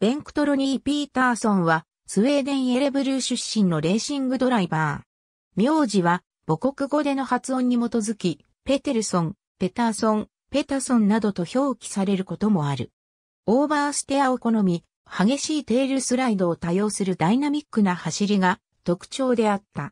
ベンクトロニー・ピーターソンは、スウェーデン・エレブルー出身のレーシングドライバー。名字は、母国語での発音に基づき、ペテルソン、ペターソン、ペタソンなどと表記されることもある。オーバーステアを好み、激しいテールスライドを多用するダイナミックな走りが特徴であった。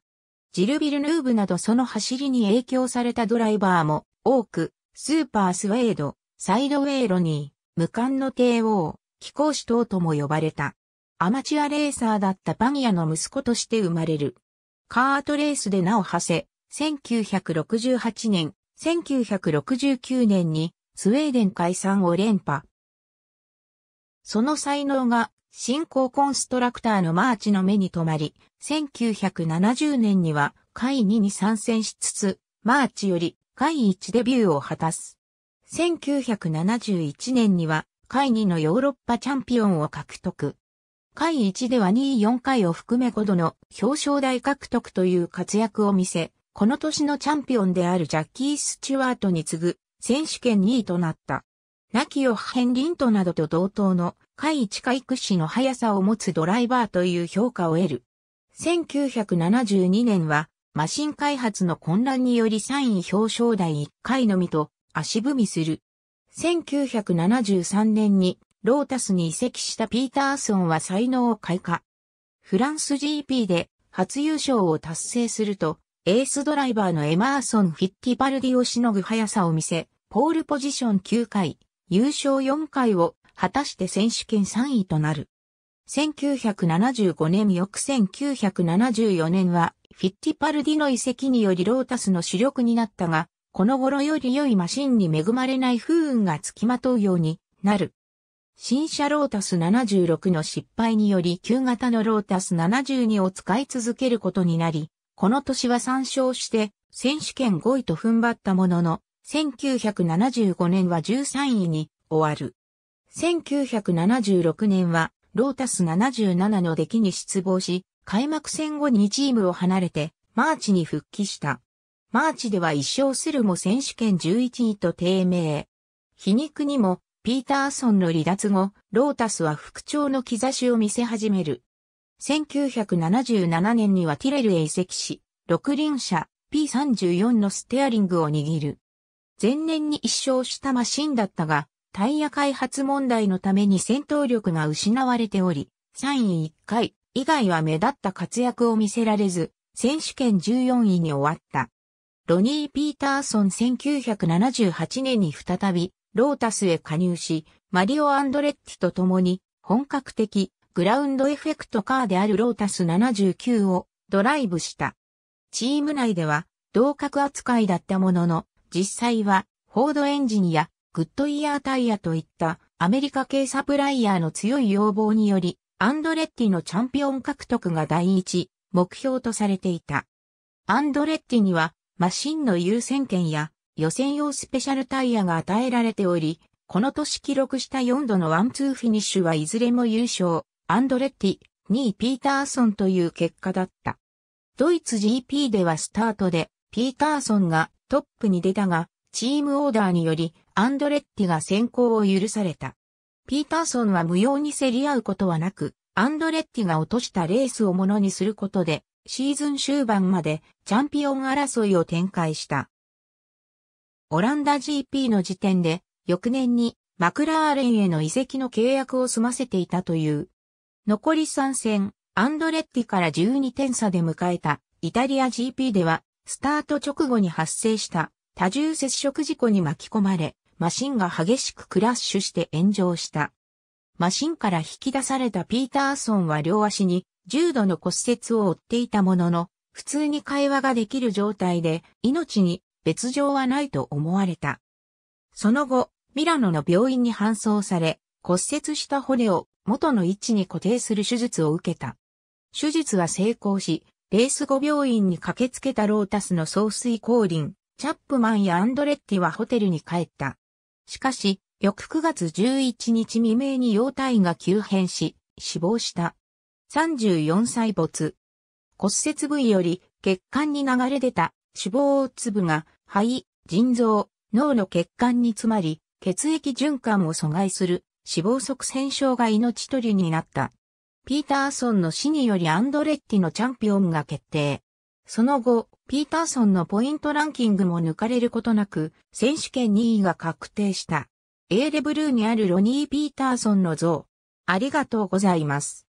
ジル・ビルヌーブなどその走りに影響されたドライバーも多く、スーパースウェード、サイドウェイロニー、無冠の帝王、貴公子等とも呼ばれた。アマチュアレーサーだったパニアの息子として生まれる。カートレースで名を馳せ、1968年、1969年にスウェーデン解散を連覇。その才能が新興コンストラクターのマーチの目に留まり、1970年には会2に参戦しつつ、マーチより会1デビューを果たす。1971年には回2のヨーロッパチャンピオンを獲得。回1では2位4回を含め5度の表彰台獲得という活躍を見せ、この年のチャンピオンであるジャッキー・スチュワートに次ぐ選手権2位となった。ナキオ・ヘンリントなどと同等の回1回屈指の速さを持つドライバーという評価を得る。1972年はマシン開発の混乱により3位表彰台1回のみと足踏みする1973年にロータスに移籍したピーターソンは才能を開花。フランス GP で初優勝を達成すると、エースドライバーのエマーソン・フィッティバルディをしのぐ速さを見せ、ポールポジション9回、優勝4回を果たして選手権3位となる。1975年翌1974年は、フィッティパルディの遺跡によりロータスの主力になったが、この頃より良いマシンに恵まれない不運がつきまとうようになる。新車ロータス76の失敗により旧型のロータス72を使い続けることになり、この年は参照して選手権5位と踏ん張ったものの、1975年は13位に終わる。1976年はロータス77の出来に失望し、開幕戦後にチームを離れてマーチに復帰した。マーチでは一勝するも選手権11位と低迷。皮肉にも、ピーターソンの離脱後、ロータスは復調の兆しを見せ始める。1977年にはティレルへ移籍し、六輪車 P34 のステアリングを握る。前年に一勝したマシンだったが、タイヤ開発問題のために戦闘力が失われており、3位1回以外は目立った活躍を見せられず、選手権14位に終わった。ロニー・ピーターソン1978年に再び、ロータスへ加入し、マリオ・アンドレッティと共に、本格的、グラウンドエフェクトカーであるロータス79をドライブした。チーム内では、同格扱いだったものの、実際は、フォードエンジニア、グッドイヤータイヤといったアメリカ系サプライヤーの強い要望により、アンドレッティのチャンピオン獲得が第一目標とされていた。アンドレッティにはマシンの優先権や予選用スペシャルタイヤが与えられており、この年記録した4度のワンツーフィニッシュはいずれも優勝、アンドレッティ、2位ピーターソンという結果だった。ドイツ GP ではスタートで、ピーターソンがトップに出たが、チームオーダーにより、アンドレッティが先行を許された。ピーターソンは無用に競り合うことはなく、アンドレッティが落としたレースをものにすることで、シーズン終盤までチャンピオン争いを展開した。オランダ GP の時点で翌年にマクラーレンへの移籍の契約を済ませていたという。残り3戦、アンドレッティから12点差で迎えたイタリア GP ではスタート直後に発生した多重接触事故に巻き込まれ、マシンが激しくクラッシュして炎上した。マシンから引き出されたピーターソンは両足に重度の骨折を負っていたものの、普通に会話ができる状態で、命に別状はないと思われた。その後、ミラノの病院に搬送され、骨折した骨を元の位置に固定する手術を受けた。手術は成功し、レース後病院に駆けつけたロータスの総帥降臨、チャップマンやアンドレッティはホテルに帰った。しかし、翌9月11日未明に容体が急変し、死亡した。34歳没。骨折部位より血管に流れ出た脂肪粒が肺、腎臓、脳の血管に詰まり、血液循環を阻害する死亡側線症が命取りになった。ピーターソンの死によりアンドレッティのチャンピオンが決定。その後、ピーターソンのポイントランキングも抜かれることなく、選手権2位が確定した。エーレブルーにあるロニー・ピーターソンの像。ありがとうございます。